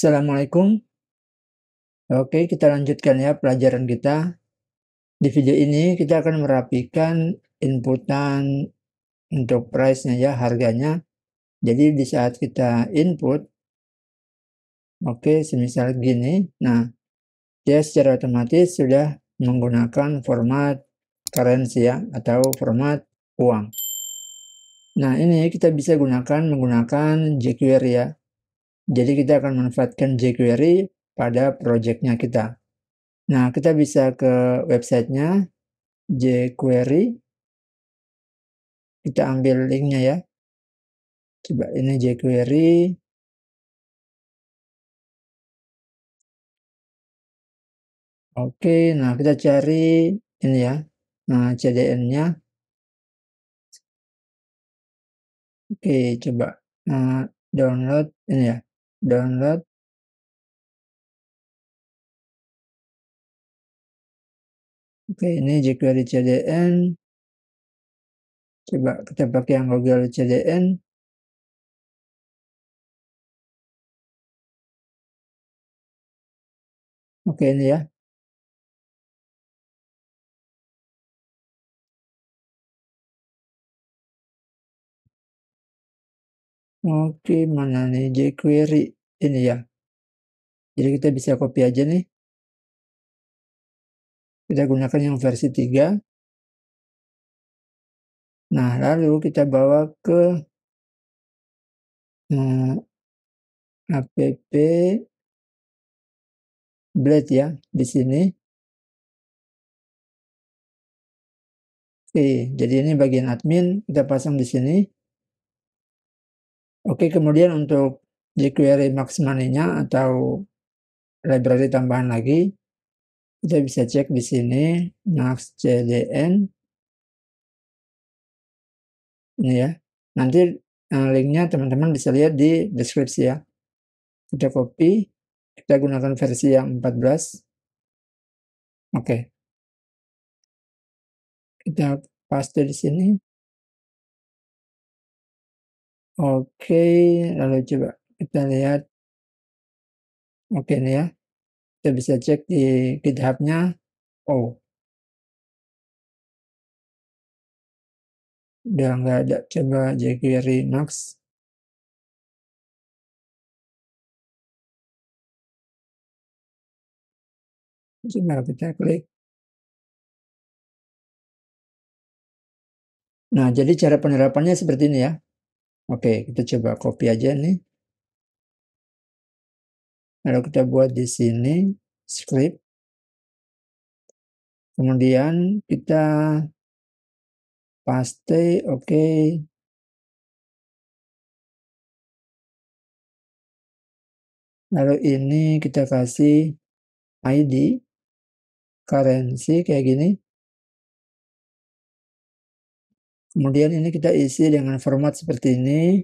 Assalamualaikum. Oke, kita lanjutkan ya pelajaran kita. Di video ini kita akan merapikan inputan untuk price-nya ya, harganya. Jadi di saat kita input, oke, semisal gini. Nah, dia secara otomatis sudah menggunakan format currency ya, atau format uang. Nah, ini kita bisa gunakan menggunakan jQuery ya. Jadi kita akan manfaatkan jQuery pada projectnya kita. Nah, kita bisa ke websitenya jQuery. Kita ambil linknya ya. Coba ini jQuery. Oke, nah kita cari ini ya. Nah, CDN-nya. Oke, coba nah, download ini ya download Oke, ini jQuery CDN. Coba kita pakai yang Google CDN. Oke, ini ya. Oke, mana nih? jQuery ini ya? Jadi kita bisa copy aja nih. Kita gunakan yang versi 3. Nah, lalu kita bawa ke eh, app blade ya di sini. Oke, jadi ini bagian admin kita pasang di sini. Oke, kemudian untuk jQuery Max Money-nya atau library tambahan lagi, kita bisa cek di sini CDN. Ini ya. Nanti eh, linknya teman-teman bisa lihat di deskripsi ya. Kita copy, kita gunakan versi yang 14. Oke. Kita paste di sini. Oke, lalu coba kita lihat. Oke nih ya. Kita bisa cek di GitHub-nya. Oh. Udah nggak ada. Coba jQuery Next. Coba kita klik. Nah, jadi cara penerapannya seperti ini ya. Oke, kita coba copy aja nih. Lalu kita buat di sini script. Kemudian kita paste, oke. Okay. Lalu ini kita kasih ID, currency kayak gini. Kemudian ini kita isi dengan format seperti ini.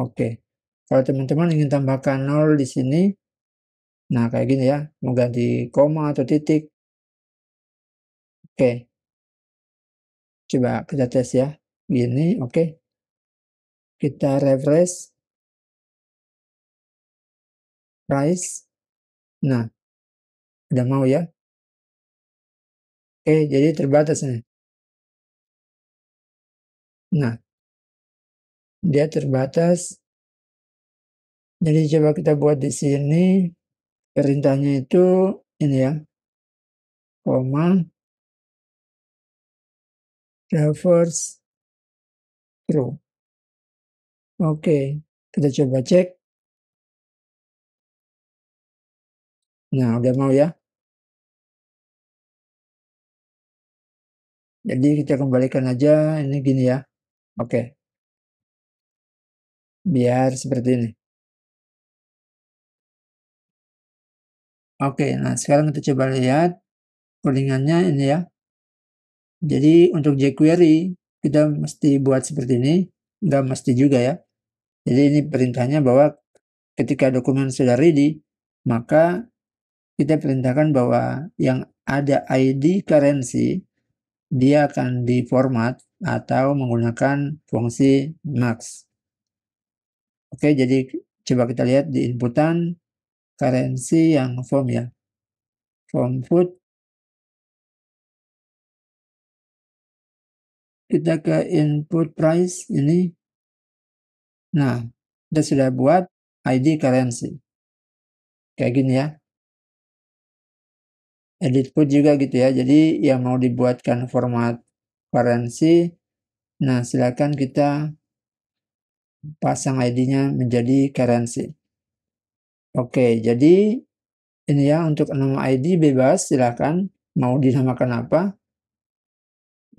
Oke. Kalau teman-teman ingin tambahkan nol di sini, nah kayak gini ya, mengganti koma atau titik. Oke. Coba kita tes ya. Gini, oke. Kita refresh. Price. Nah, udah mau ya. Oke, jadi terbatas nih. Nah, dia terbatas. Jadi coba kita buat di sini perintahnya itu ini ya, koma, reverse true. Oke, kita coba cek. Nah, udah mau ya. Jadi kita kembalikan aja ini gini ya. Oke. Biar seperti ini. Oke, nah sekarang kita coba lihat kodingannya ini ya. Jadi untuk jQuery kita mesti buat seperti ini, nggak mesti juga ya. Jadi ini perintahnya bahwa ketika dokumen sudah ready, maka kita perintahkan bahwa yang ada ID currency dia akan diformat atau menggunakan fungsi max. Oke, jadi coba kita lihat di inputan currency yang form ya. Form food. Kita ke input price ini. Nah, kita sudah buat ID currency. Kayak gini ya. Edit put juga gitu ya. Jadi yang mau dibuatkan format transparansi. Nah, silakan kita pasang ID-nya menjadi currency. Oke, jadi ini ya untuk nama ID bebas, silakan mau dinamakan apa.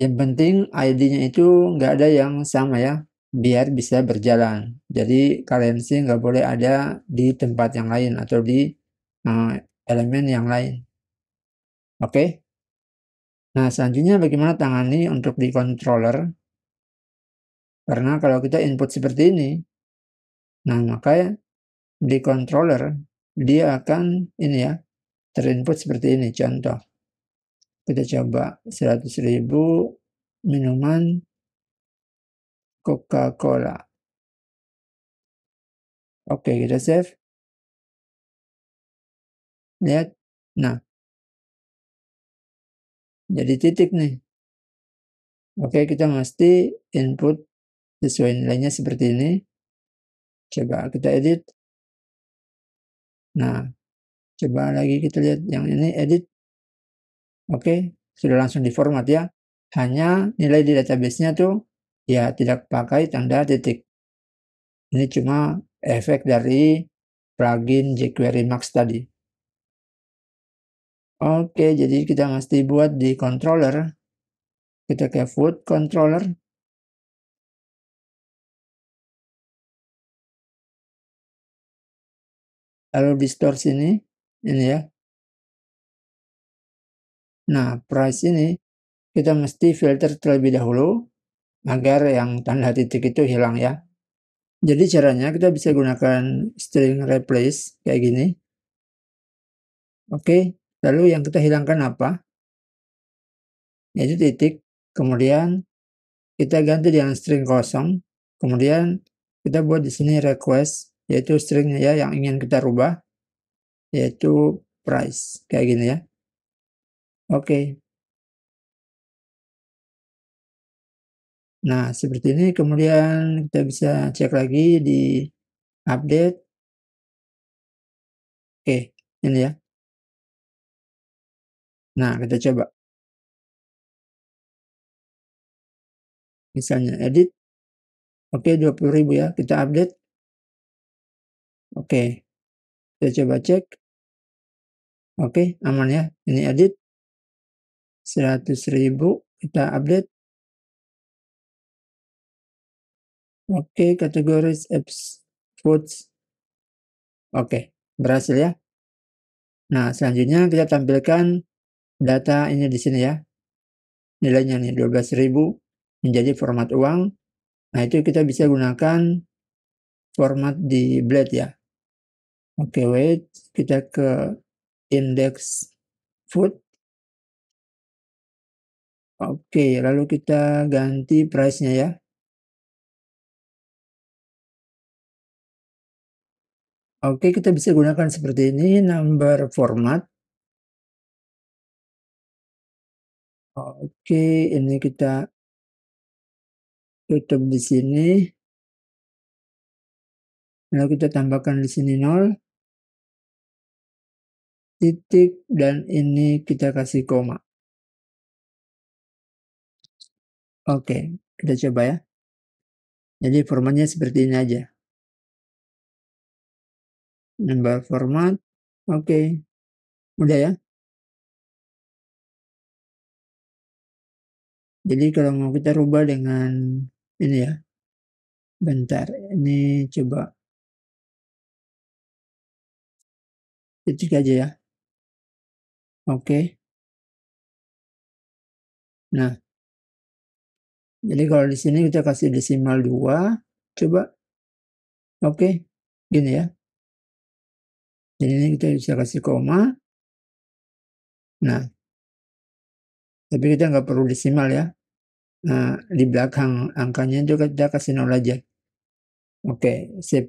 Yang penting ID-nya itu nggak ada yang sama ya, biar bisa berjalan. Jadi currency nggak boleh ada di tempat yang lain atau di uh, elemen yang lain. Oke. Okay? Nah, selanjutnya bagaimana tangani untuk di controller? Karena kalau kita input seperti ini, nah maka di controller dia akan ini ya, terinput seperti ini. Contoh, kita coba 100.000 minuman Coca-Cola. Oke, kita save. Lihat. Nah, jadi titik nih. Oke, kita mesti input sesuai nilainya seperti ini. Coba kita edit. Nah, coba lagi kita lihat yang ini edit. Oke, sudah langsung di format ya. Hanya nilai di database-nya tuh ya tidak pakai tanda titik. Ini cuma efek dari plugin jQuery Max tadi. Oke, jadi kita mesti buat di controller. Kita ke food controller. Lalu di store sini, ini ya. Nah, price ini kita mesti filter terlebih dahulu agar yang tanda titik itu hilang ya. Jadi caranya kita bisa gunakan string replace kayak gini. Oke, Lalu yang kita hilangkan apa? Yaitu titik. Kemudian kita ganti dengan string kosong. Kemudian kita buat di sini request, yaitu stringnya ya yang ingin kita rubah, yaitu price. Kayak gini ya. Oke. Okay. Nah, seperti ini. Kemudian kita bisa cek lagi di update. Oke, okay, ini ya. Nah, kita coba. Misalnya edit. Oke, 20.000 ya. Kita update. Oke. Kita coba cek. Oke, aman ya. Ini edit. 100.000 kita update. Oke, kategori apps foods. Oke, berhasil ya. Nah, selanjutnya kita tampilkan data ini di sini ya. Nilainya nih 12.000 menjadi format uang. Nah, itu kita bisa gunakan format di Blade ya. Oke, okay, wait. Kita ke index food. Oke, okay, lalu kita ganti price-nya ya. Oke, okay, kita bisa gunakan seperti ini, number format. Oke, ini kita tutup di sini. Lalu kita tambahkan di sini 0. Titik dan ini kita kasih koma. Oke, kita coba ya. Jadi formatnya seperti ini aja. Nambah format. Oke. Udah ya. Jadi kalau mau kita rubah dengan ini ya, bentar ini coba titik aja ya. Oke. Nah. Jadi kalau di sini kita kasih desimal 2, coba. Oke, gini ya. Jadi ini kita bisa kasih koma. Nah, tapi kita nggak perlu desimal ya. Nah, di belakang angkanya juga kita kasih nol aja. Oke, okay, sip.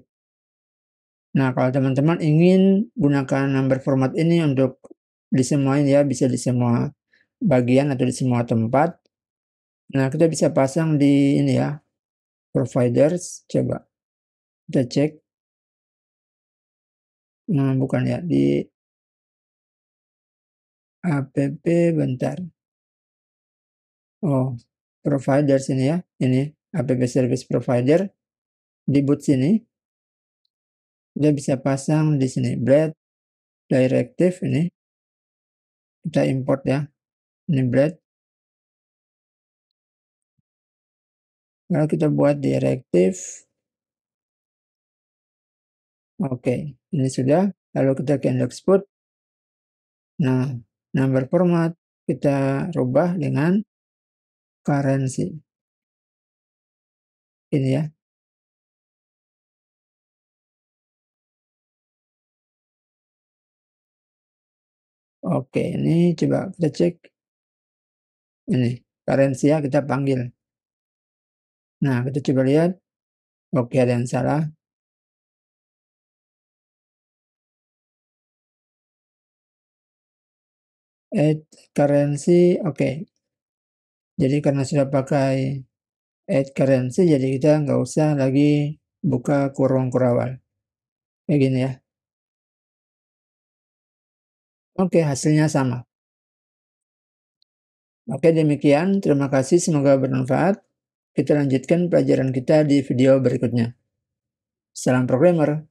Nah, kalau teman-teman ingin gunakan number format ini untuk di semua ini ya, bisa di semua bagian atau di semua tempat. Nah, kita bisa pasang di ini ya, providers, coba. Kita cek. Nah, bukan ya, di app bentar. Oh, provider sini ya. Ini app service provider di boot sini. Dia bisa pasang di sini bread directive ini. Kita import ya. Ini bread. Kalau kita buat directive Oke, okay, ini sudah. Lalu kita ke index put. Nah, number format kita rubah dengan transparansi. Ini ya. Oke, ini coba kita cek. Ini, currency ya kita panggil. Nah, kita coba lihat. Oke, ada yang salah. Add eh, currency, oke. Jadi karena sudah pakai add currency, jadi kita nggak usah lagi buka kurung kurawal. Begini ya. Oke, hasilnya sama. Oke, demikian. Terima kasih, semoga bermanfaat. Kita lanjutkan pelajaran kita di video berikutnya. Salam programmer.